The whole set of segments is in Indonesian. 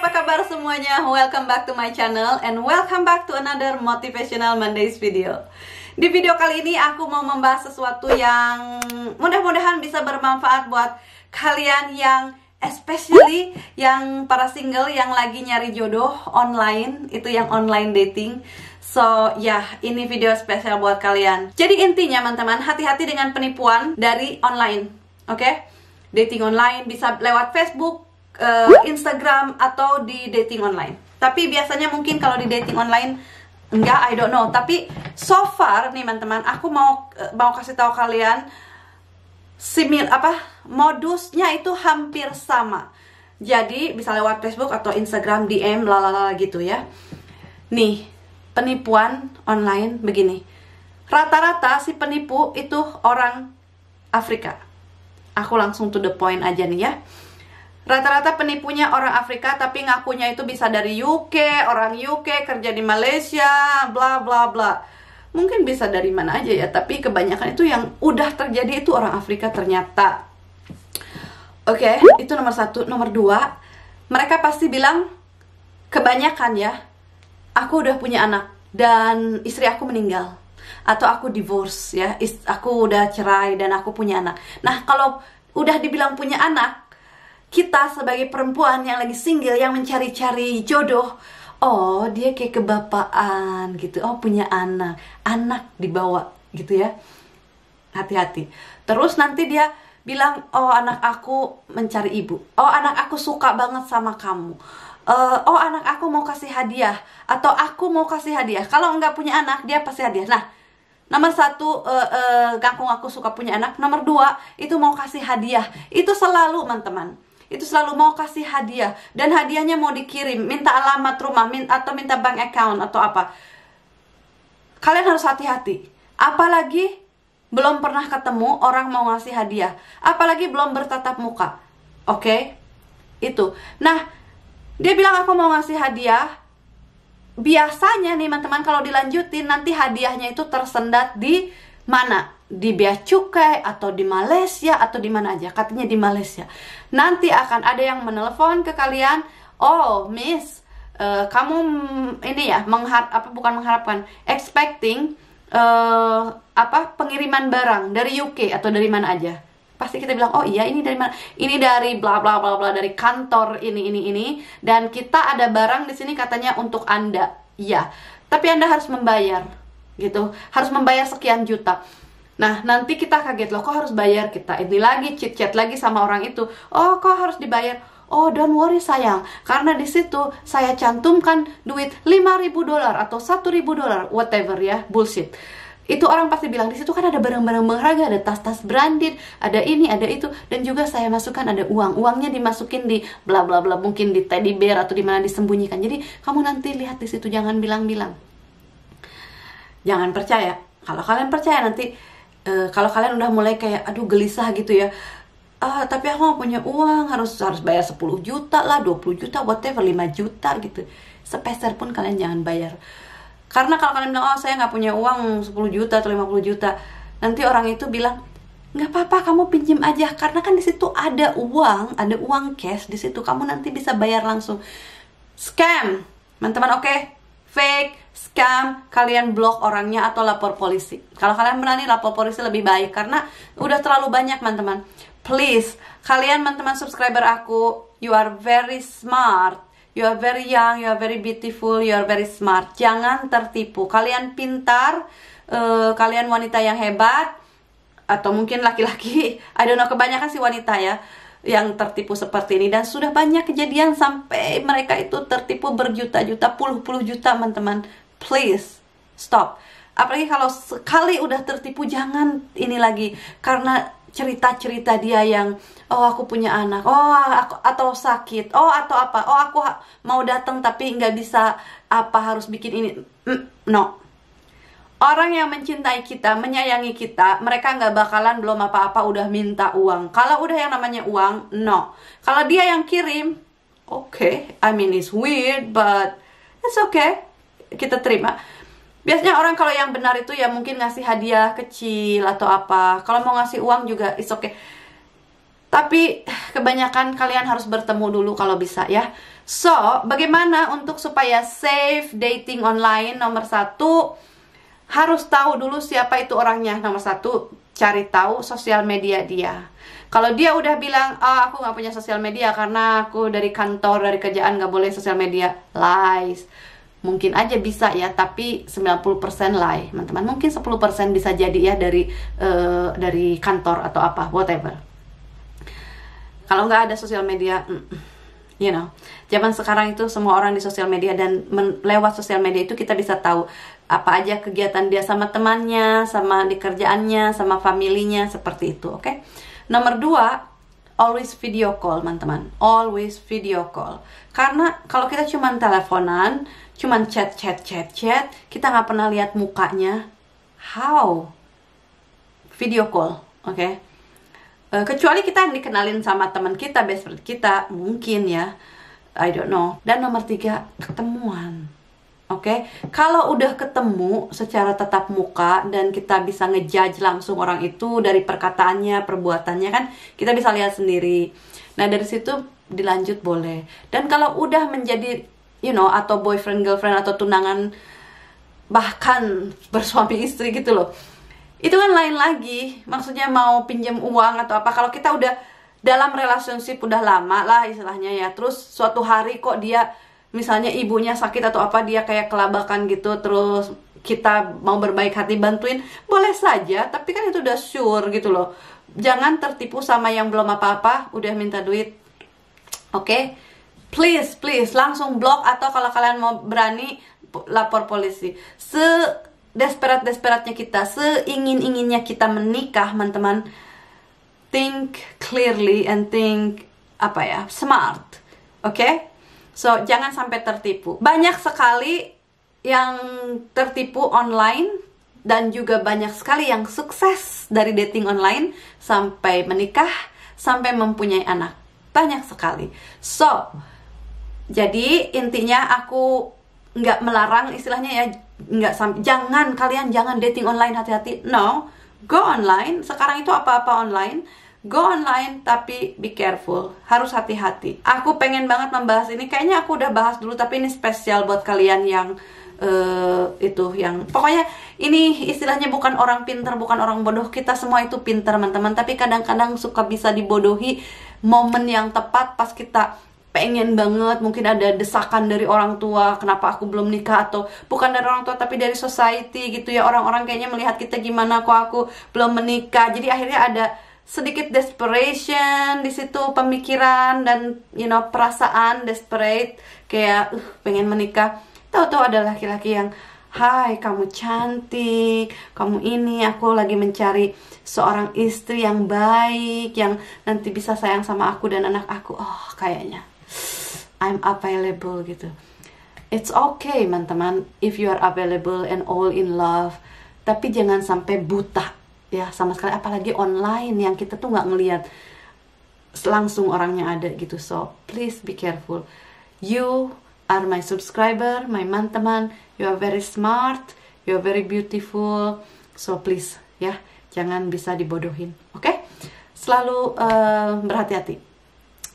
apa kabar semuanya? Welcome back to my channel and welcome back to another Motivational Mondays video Di video kali ini aku mau membahas sesuatu yang mudah-mudahan bisa bermanfaat buat kalian yang Especially yang para single yang lagi nyari jodoh online Itu yang online dating So, ya, yeah, ini video spesial buat kalian Jadi intinya, teman-teman, hati-hati dengan penipuan dari online Oke? Okay? Dating online bisa lewat Facebook, uh, Instagram atau di dating online. Tapi biasanya mungkin kalau di dating online enggak, I don't know. Tapi so far nih teman-teman, aku mau uh, mau kasih tahu kalian simil apa modusnya itu hampir sama. Jadi bisa lewat Facebook atau Instagram DM lalala gitu ya. Nih, penipuan online begini. Rata-rata si penipu itu orang Afrika. Aku langsung to the point aja nih ya. Rata-rata penipunya orang Afrika tapi ngakunya itu bisa dari UK, orang UK kerja di Malaysia, bla bla bla. Mungkin bisa dari mana aja ya, tapi kebanyakan itu yang udah terjadi itu orang Afrika ternyata. Oke, okay, itu nomor satu. Nomor dua, mereka pasti bilang kebanyakan ya, aku udah punya anak dan istri aku meninggal atau aku divorce ya, aku udah cerai dan aku punya anak. Nah kalau udah dibilang punya anak, kita sebagai perempuan yang lagi single yang mencari-cari jodoh oh dia kayak kebapaan gitu oh punya anak anak dibawa gitu ya hati-hati terus nanti dia bilang oh anak aku mencari ibu oh anak aku suka banget sama kamu eh, oh anak aku mau kasih hadiah atau aku mau kasih hadiah kalau nggak punya anak dia pasti hadiah nah Nomor satu, uh, eh, uh, eh, kangkung aku suka punya anak. Nomor dua, itu mau kasih hadiah. Itu selalu, teman-teman itu selalu mau kasih hadiah dan hadiahnya mau dikirim, minta alamat rumah min atau minta bank account atau apa. Kalian harus hati-hati. Apalagi belum pernah ketemu orang mau ngasih hadiah, apalagi belum bertatap muka. Oke? Okay? Itu. Nah, dia bilang aku mau ngasih hadiah, biasanya nih teman-teman kalau dilanjutin nanti hadiahnya itu tersendat di mana di Bea Cukai atau di Malaysia atau di mana aja katanya di Malaysia nanti akan ada yang menelepon ke kalian oh miss uh, kamu ini ya mengharap apa bukan mengharapkan expecting uh, apa pengiriman barang dari UK atau dari mana aja pasti kita bilang oh iya ini dari mana ini dari bla bla bla bla dari kantor ini ini ini dan kita ada barang di sini katanya untuk anda ya tapi anda harus membayar gitu harus membayar sekian juta Nah, nanti kita kaget loh, kok harus bayar? Kita ini lagi chit chat lagi sama orang itu. Oh, kok harus dibayar? Oh, don't worry sayang, karena di situ saya cantumkan duit 5000 dolar atau 1000 dolar, whatever ya, bullshit. Itu orang pasti bilang di situ kan ada barang-barang berharga, ada tas-tas branded, ada ini, ada itu, dan juga saya masukkan ada uang. Uangnya dimasukin di bla bla bla, mungkin di teddy bear atau di mana disembunyikan. Jadi kamu nanti lihat di situ jangan bilang-bilang. Jangan percaya. Kalau kalian percaya nanti Eh, kalau kalian udah mulai kayak aduh gelisah gitu ya ah tapi aku gak punya uang harus harus bayar 10 juta lah 20 juta whatever 5 juta gitu sepeser pun kalian jangan bayar karena kalau kalian bilang oh saya nggak punya uang 10 juta atau 50 juta nanti orang itu bilang nggak apa-apa kamu pinjam aja karena kan di situ ada uang ada uang cash di situ kamu nanti bisa bayar langsung scam teman-teman oke okay? fake scam, kalian blok orangnya atau lapor polisi. Kalau kalian berani lapor polisi lebih baik karena udah terlalu banyak teman-teman. Please, kalian teman-teman subscriber aku, you are very smart. You are very young, you are very beautiful, you are very smart. Jangan tertipu. Kalian pintar, uh, kalian wanita yang hebat atau mungkin laki-laki. I don't know kebanyakan sih wanita ya yang tertipu seperti ini dan sudah banyak kejadian sampai mereka itu tertipu berjuta-juta, puluh-puluh juta, teman-teman please stop apalagi kalau sekali udah tertipu jangan ini lagi karena cerita-cerita dia yang oh aku punya anak oh aku atau sakit oh atau apa oh aku mau datang tapi nggak bisa apa harus bikin ini mm, no orang yang mencintai kita menyayangi kita mereka nggak bakalan belum apa-apa udah minta uang kalau udah yang namanya uang no kalau dia yang kirim oke okay, I mean it's weird but it's okay kita terima biasanya orang kalau yang benar itu ya mungkin ngasih hadiah kecil atau apa kalau mau ngasih uang juga is okay tapi kebanyakan kalian harus bertemu dulu kalau bisa ya so bagaimana untuk supaya safe dating online nomor satu harus tahu dulu siapa itu orangnya nomor satu cari tahu sosial media dia kalau dia udah bilang ah oh, aku nggak punya sosial media karena aku dari kantor dari kerjaan nggak boleh sosial media lies mungkin aja bisa ya tapi 90% lah teman-teman mungkin 10% bisa jadi ya dari uh, dari kantor atau apa whatever kalau nggak ada sosial media you know zaman sekarang itu semua orang di sosial media dan lewat sosial media itu kita bisa tahu apa aja kegiatan dia sama temannya sama di kerjaannya sama familinya seperti itu oke okay? nomor dua always video call teman-teman always video call karena kalau kita cuma teleponan cuman chat chat chat chat kita nggak pernah lihat mukanya how video call oke okay? uh, eh, kecuali kita yang dikenalin sama teman kita best friend kita mungkin ya I don't know dan nomor tiga ketemuan oke okay? kalau udah ketemu secara tetap muka dan kita bisa ngejudge langsung orang itu dari perkataannya perbuatannya kan kita bisa lihat sendiri nah dari situ dilanjut boleh dan kalau udah menjadi you know atau boyfriend girlfriend atau tunangan bahkan bersuami istri gitu loh itu kan lain lagi maksudnya mau pinjam uang atau apa kalau kita udah dalam relationship udah lama lah istilahnya ya terus suatu hari kok dia misalnya ibunya sakit atau apa dia kayak kelabakan gitu terus kita mau berbaik hati bantuin boleh saja tapi kan itu udah sure gitu loh jangan tertipu sama yang belum apa-apa udah minta duit oke okay? please please langsung blok atau kalau kalian mau berani lapor polisi se desperat desperatnya kita seingin inginnya kita menikah teman-teman think clearly and think apa ya smart oke okay? so jangan sampai tertipu banyak sekali yang tertipu online dan juga banyak sekali yang sukses dari dating online sampai menikah, sampai mempunyai anak. Banyak sekali. So, jadi intinya aku nggak melarang istilahnya ya nggak sampai jangan kalian jangan dating online hati-hati no go online sekarang itu apa-apa online go online tapi be careful harus hati-hati aku pengen banget membahas ini kayaknya aku udah bahas dulu tapi ini spesial buat kalian yang uh, itu yang pokoknya ini istilahnya bukan orang pinter bukan orang bodoh kita semua itu pinter teman-teman tapi kadang-kadang suka bisa dibodohi momen yang tepat pas kita pengen banget mungkin ada desakan dari orang tua kenapa aku belum nikah atau bukan dari orang tua tapi dari society gitu ya orang-orang kayaknya melihat kita gimana kok aku belum menikah jadi akhirnya ada sedikit desperation di situ pemikiran dan you know perasaan desperate kayak uh, pengen menikah tahu-tahu ada laki-laki yang Hai, kamu cantik, kamu ini, aku lagi mencari seorang istri yang baik, yang nanti bisa sayang sama aku dan anak aku. Oh, kayaknya I'm available gitu it's okay teman-teman if you are available and all in love tapi jangan sampai buta ya sama sekali apalagi online yang kita tuh nggak ngelihat langsung orangnya ada gitu so please be careful you are my subscriber my teman you are very smart you are very beautiful so please ya jangan bisa dibodohin oke okay? selalu uh, berhati-hati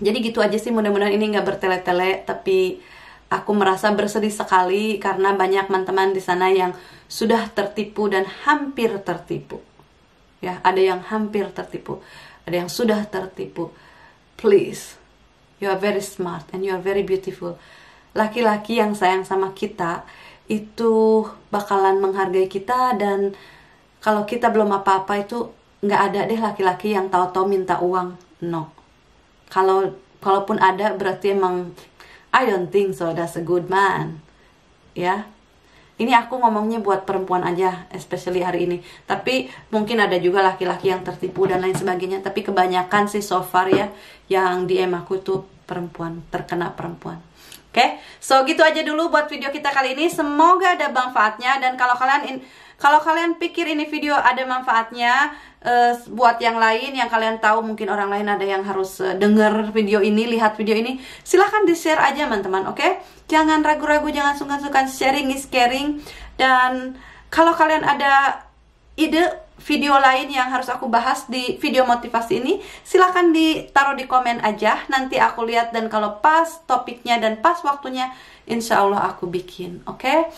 jadi gitu aja sih mudah-mudahan ini nggak bertele-tele tapi aku merasa bersedih sekali karena banyak teman-teman di sana yang sudah tertipu dan hampir tertipu ya ada yang hampir tertipu ada yang sudah tertipu please you are very smart and you are very beautiful laki-laki yang sayang sama kita itu bakalan menghargai kita dan kalau kita belum apa-apa itu nggak ada deh laki-laki yang tahu-tahu minta uang no kalau kalaupun ada berarti emang I don't think so that's a good man. Ya. Ini aku ngomongnya buat perempuan aja, especially hari ini. Tapi mungkin ada juga laki-laki yang tertipu dan lain sebagainya. Tapi kebanyakan sih so far ya, yang DM aku tuh perempuan, terkena perempuan. Oke, okay? so gitu aja dulu buat video kita kali ini. Semoga ada manfaatnya dan kalau kalian in, kalau kalian pikir ini video ada manfaatnya uh, buat yang lain yang kalian tahu mungkin orang lain ada yang harus uh, denger video ini, lihat video ini, silahkan di-share aja teman-teman, oke? Okay? Jangan ragu-ragu, jangan sungkan-sungkan sharing is caring dan kalau kalian ada ide video lain yang harus aku bahas di video motivasi ini silahkan ditaruh di komen aja nanti aku lihat dan kalau pas topiknya dan pas waktunya insya Allah aku bikin oke okay?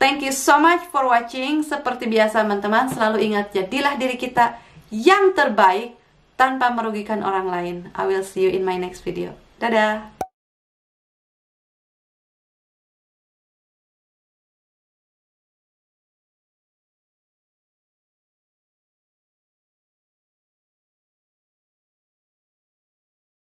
thank you so much for watching seperti biasa teman-teman selalu ingat jadilah diri kita yang terbaik tanpa merugikan orang lain I will see you in my next video dadah